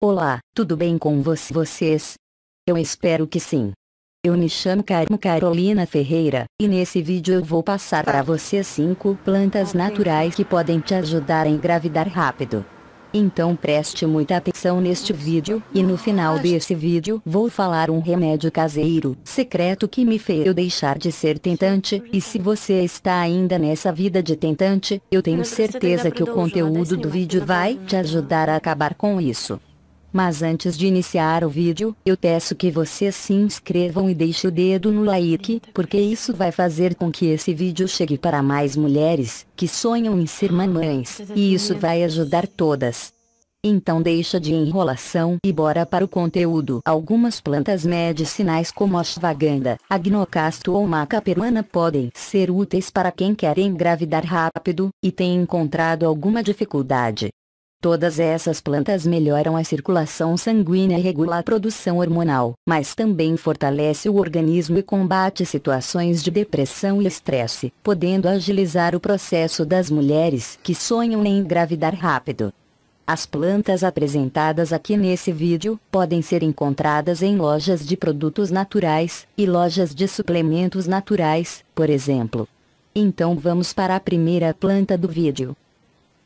Olá, tudo bem com vocês? Eu espero que sim. Eu me chamo Carmo Carolina Ferreira, e nesse vídeo eu vou passar para você 5 plantas naturais que podem te ajudar a engravidar rápido. Então preste muita atenção neste vídeo, e no final desse vídeo vou falar um remédio caseiro, secreto que me fez eu deixar de ser tentante, e se você está ainda nessa vida de tentante, eu tenho certeza que o conteúdo do vídeo vai te ajudar a acabar com isso. Mas antes de iniciar o vídeo, eu peço que vocês se inscrevam e deixem o dedo no like, porque isso vai fazer com que esse vídeo chegue para mais mulheres, que sonham em ser mamães, e isso vai ajudar todas. Então deixa de enrolação e bora para o conteúdo. Algumas plantas medicinais como a ashwagandha, agnocasto ou maca peruana podem ser úteis para quem quer engravidar rápido e tem encontrado alguma dificuldade. Todas essas plantas melhoram a circulação sanguínea e regulam a produção hormonal, mas também fortalece o organismo e combate situações de depressão e estresse, podendo agilizar o processo das mulheres que sonham em engravidar rápido. As plantas apresentadas aqui nesse vídeo podem ser encontradas em lojas de produtos naturais e lojas de suplementos naturais, por exemplo. Então vamos para a primeira planta do vídeo.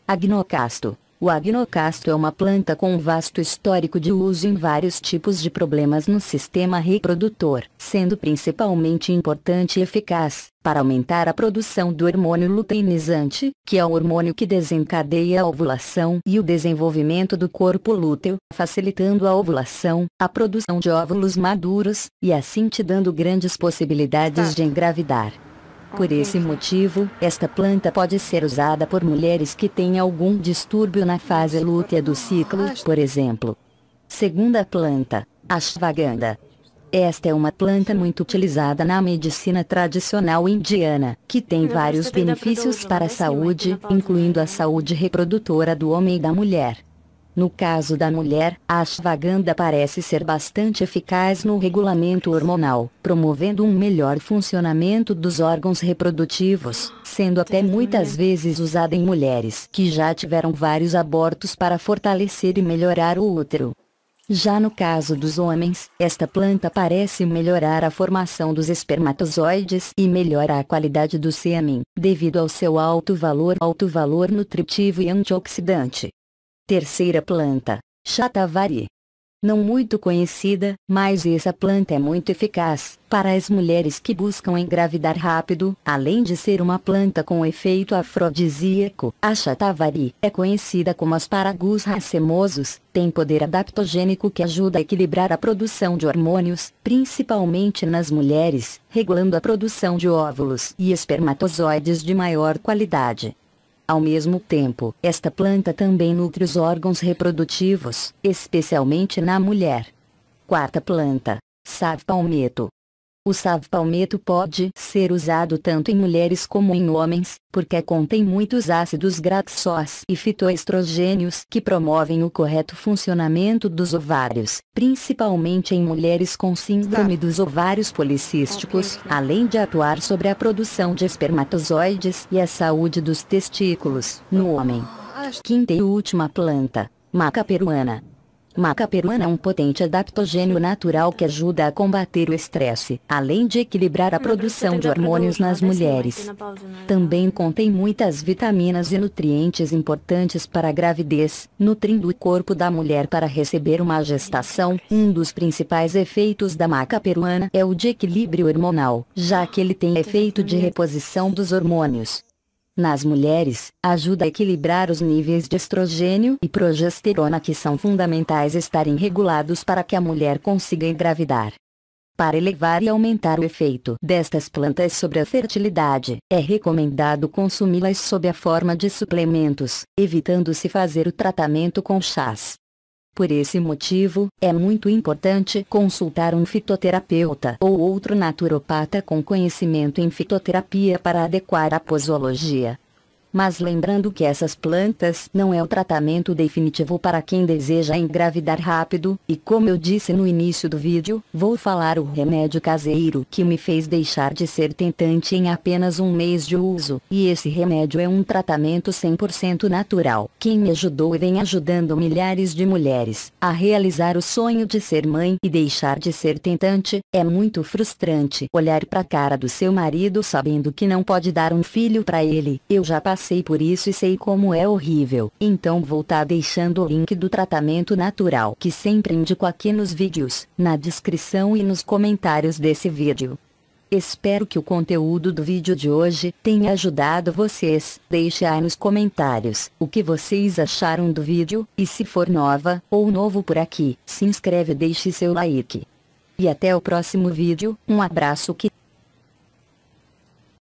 Agnocasto o agnocastro é uma planta com um vasto histórico de uso em vários tipos de problemas no sistema reprodutor, sendo principalmente importante e eficaz para aumentar a produção do hormônio luteinizante, que é o hormônio que desencadeia a ovulação e o desenvolvimento do corpo lúteo, facilitando a ovulação, a produção de óvulos maduros e assim te dando grandes possibilidades tá. de engravidar. Por esse motivo, esta planta pode ser usada por mulheres que têm algum distúrbio na fase lútea do ciclo, por exemplo. Segunda planta, ashwagandha. Esta é uma planta muito utilizada na medicina tradicional indiana, que tem vários benefícios para a saúde, incluindo a saúde reprodutora do homem e da mulher. No caso da mulher, a ashwagandha parece ser bastante eficaz no regulamento hormonal, promovendo um melhor funcionamento dos órgãos reprodutivos, sendo até muitas vezes usada em mulheres que já tiveram vários abortos para fortalecer e melhorar o útero. Já no caso dos homens, esta planta parece melhorar a formação dos espermatozoides e melhora a qualidade do sêmen, devido ao seu alto valor alto valor nutritivo e antioxidante. Terceira planta, Chatavari. Não muito conhecida, mas essa planta é muito eficaz para as mulheres que buscam engravidar rápido, além de ser uma planta com efeito afrodisíaco. A chatavari é conhecida como asparagus racemosos, tem poder adaptogênico que ajuda a equilibrar a produção de hormônios, principalmente nas mulheres, regulando a produção de óvulos e espermatozoides de maior qualidade. Ao mesmo tempo, esta planta também nutre os órgãos reprodutivos, especialmente na mulher. Quarta planta. Sav palmeto, o salve-palmeto pode ser usado tanto em mulheres como em homens, porque contém muitos ácidos graxós e fitoestrogênios que promovem o correto funcionamento dos ovários, principalmente em mulheres com síndrome dos ovários policísticos, além de atuar sobre a produção de espermatozoides e a saúde dos testículos no homem. Quinta e última planta, maca peruana. Maca peruana é um potente adaptogênio natural que ajuda a combater o estresse, além de equilibrar a produção de hormônios nas assim, mulheres. Assim, né? Também contém muitas vitaminas e nutrientes importantes para a gravidez, nutrindo o corpo da mulher para receber uma gestação. Um dos principais efeitos da maca peruana é o de equilíbrio hormonal, já que ele tem efeito de reposição dos hormônios. Nas mulheres, ajuda a equilibrar os níveis de estrogênio e progesterona que são fundamentais estarem regulados para que a mulher consiga engravidar. Para elevar e aumentar o efeito destas plantas sobre a fertilidade, é recomendado consumi-las sob a forma de suplementos, evitando-se fazer o tratamento com chás. Por esse motivo, é muito importante consultar um fitoterapeuta ou outro naturopata com conhecimento em fitoterapia para adequar a posologia mas lembrando que essas plantas não é o tratamento definitivo para quem deseja engravidar rápido, e como eu disse no início do vídeo, vou falar o remédio caseiro que me fez deixar de ser tentante em apenas um mês de uso, e esse remédio é um tratamento 100% natural, quem me ajudou e vem ajudando milhares de mulheres a realizar o sonho de ser mãe e deixar de ser tentante, é muito frustrante olhar para a cara do seu marido sabendo que não pode dar um filho para ele, eu já passei passei por isso e sei como é horrível. Então vou tá deixando o link do tratamento natural que sempre indico aqui nos vídeos, na descrição e nos comentários desse vídeo. Espero que o conteúdo do vídeo de hoje tenha ajudado vocês. Deixe aí nos comentários o que vocês acharam do vídeo, e se for nova ou novo por aqui, se inscreve e deixe seu like. E até o próximo vídeo, um abraço que